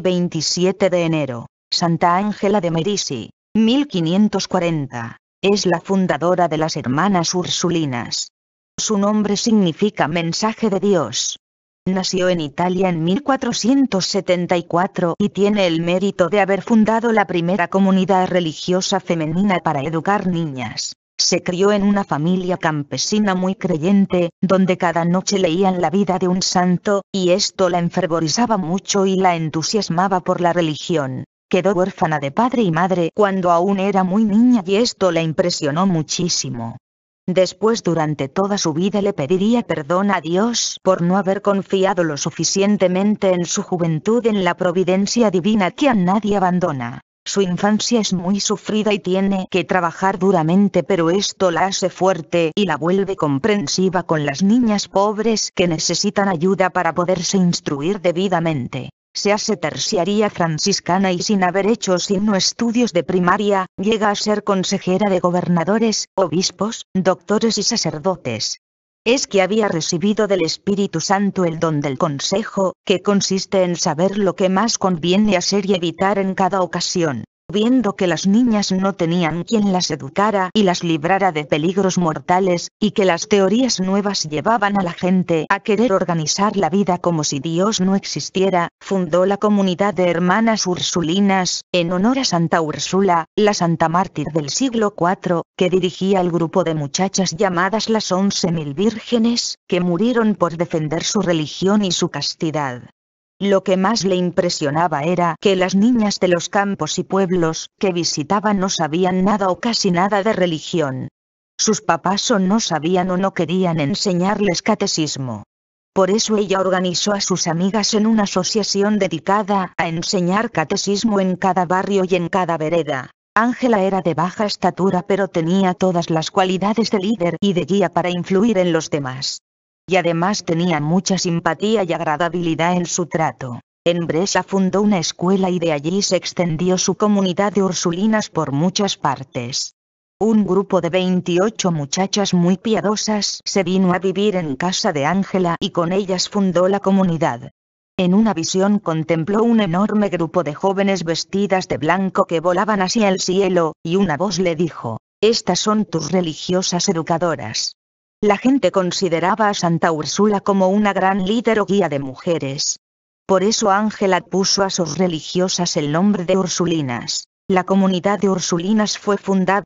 27 de enero, Santa Ángela de Merisi, 1540. Es la fundadora de las Hermanas Ursulinas. Su nombre significa mensaje de Dios. Nació en Italia en 1474 y tiene el mérito de haber fundado la primera comunidad religiosa femenina para educar niñas. Se crió en una familia campesina muy creyente, donde cada noche leían la vida de un santo, y esto la enfervorizaba mucho y la entusiasmaba por la religión. Quedó huérfana de padre y madre cuando aún era muy niña y esto la impresionó muchísimo. Después durante toda su vida le pediría perdón a Dios por no haber confiado lo suficientemente en su juventud en la providencia divina que a nadie abandona. Su infancia es muy sufrida y tiene que trabajar duramente pero esto la hace fuerte y la vuelve comprensiva con las niñas pobres que necesitan ayuda para poderse instruir debidamente. Se hace terciaria franciscana y sin haber hecho sino estudios de primaria, llega a ser consejera de gobernadores, obispos, doctores y sacerdotes es que había recibido del Espíritu Santo el don del consejo, que consiste en saber lo que más conviene hacer y evitar en cada ocasión viendo que las niñas no tenían quien las educara y las librara de peligros mortales, y que las teorías nuevas llevaban a la gente a querer organizar la vida como si Dios no existiera, fundó la comunidad de hermanas ursulinas, en honor a Santa Úrsula, la santa mártir del siglo IV, que dirigía el grupo de muchachas llamadas las once mil vírgenes, que murieron por defender su religión y su castidad. Lo que más le impresionaba era que las niñas de los campos y pueblos que visitaban no sabían nada o casi nada de religión. Sus papás o no sabían o no querían enseñarles catecismo. Por eso ella organizó a sus amigas en una asociación dedicada a enseñar catecismo en cada barrio y en cada vereda. Ángela era de baja estatura pero tenía todas las cualidades de líder y de guía para influir en los demás y además tenía mucha simpatía y agradabilidad en su trato. En Brescia fundó una escuela y de allí se extendió su comunidad de ursulinas por muchas partes. Un grupo de 28 muchachas muy piadosas se vino a vivir en casa de Ángela y con ellas fundó la comunidad. En una visión contempló un enorme grupo de jóvenes vestidas de blanco que volaban hacia el cielo, y una voz le dijo, Estas son tus religiosas educadoras. La gente consideraba a Santa Úrsula como una gran líder o guía de mujeres. Por eso Ángela puso a sus religiosas el nombre de Ursulinas. La comunidad de Ursulinas fue fundada